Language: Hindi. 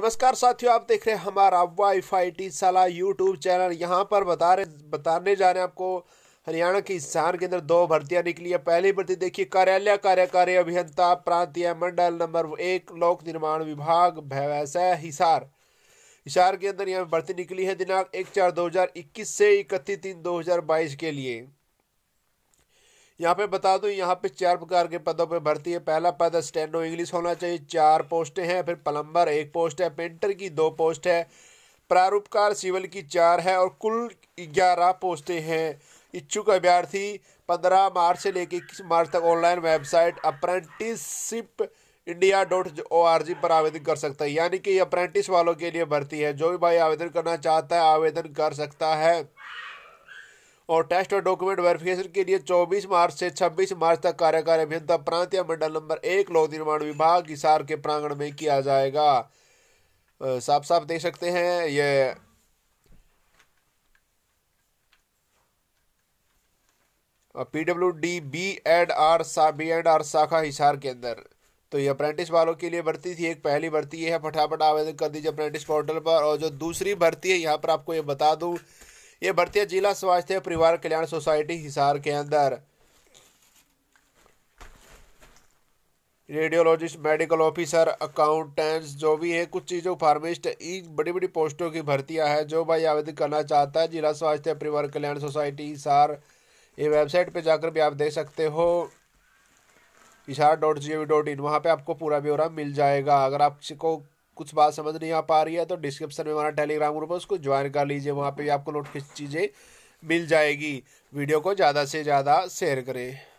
नमस्कार साथियों आप देख रहे हैं हमारा वाई फाई टी सला यूट्यूब चैनल यहाँ पर बता रहे बताने जा रहे हैं आपको हरियाणा के हिसार के अंदर दो भर्तियां निकली है पहली भर्ती देखिए कार्यालय कार्यकारी अभियंता प्रांतीय मंडल नंबर एक लोक निर्माण विभाग भैवैसा हिसार हिसार के अंदर यहाँ भर्ती निकली है दिनांक एक चार दो हजार इक्कीस से इकतीस तीन दो हजार बाईस के लिए यहाँ पे बता दूँ यहाँ पे चार प्रकार के पदों पे भर्ती है पहला पद स्टैंडो इंग्लिश होना चाहिए चार पोस्टें हैं फिर प्लम्बर एक पोस्ट है पेंटर की दो पोस्ट है प्रारूपकार सिविल की चार है और कुल ग्यारह पोस्टें हैं इच्छुक अभ्यर्थी पंद्रह मार्च से लेकर इक्कीस मार्च तक online website apprenticeship India dot O R G पर आवेदन कर सकता है यानी कि अप्रेंटिस वालों के लिए भर्ती है जो भी भाई आवेदन करना चाहता है आवेदन कर सकता है और टेस्ट और डॉक्यूमेंट वेरिफिकेशन के लिए 24 मार्च से 26 मार्च तक कार्यकारी अभियंता प्रांत मंडल नंबर एक लोक निर्माण विभाग हिसार के प्रांगण में किया जाएगा साफ साफ देख सकते हैं ये P W D B and R सा बी एंड आर शाखा हिसार के अंदर तो ये अप्रेंटिस वालों के लिए भर्ती थी एक पहली भर्ती ये है फटाफट आवेदन कर दीजिए अप्रेंटिस पोर्टल पर और जो दूसरी भर्ती है यहाँ पर आपको ये बता दूँ ये भर्तियाँ जिला स्वास्थ्य परिवार कल्याण सोसाइटी हिसार के अंदर रेडियोलॉजिस्ट मेडिकल ऑफिसर अकाउंटेंट्स जो भी है कुछ चीज़ों फार्मिस्ट इन बड़ी बड़ी पोस्टों की भर्तियां हैं जो भाई आवेदन करना चाहता है जिला स्वास्थ्य परिवार कल्याण सोसाइटी हिसार ये वेबसाइट पे जाकर भी आप देख सकते हो Hisar dot G O V dot in वहाँ पर आपको पूरा ब्यौरा मिल जाएगा अगर आप किसी को कुछ बात समझ नहीं आ पा रही है तो डिस्क्रिप्शन में हमारा टेलीग्राम ग्रुप है उसको ज्वाइन कर लीजिए वहाँ पर भी आपको नोटिफिक चीज़ें मिल जाएगी वीडियो को ज़्यादा से ज़्यादा शेयर करें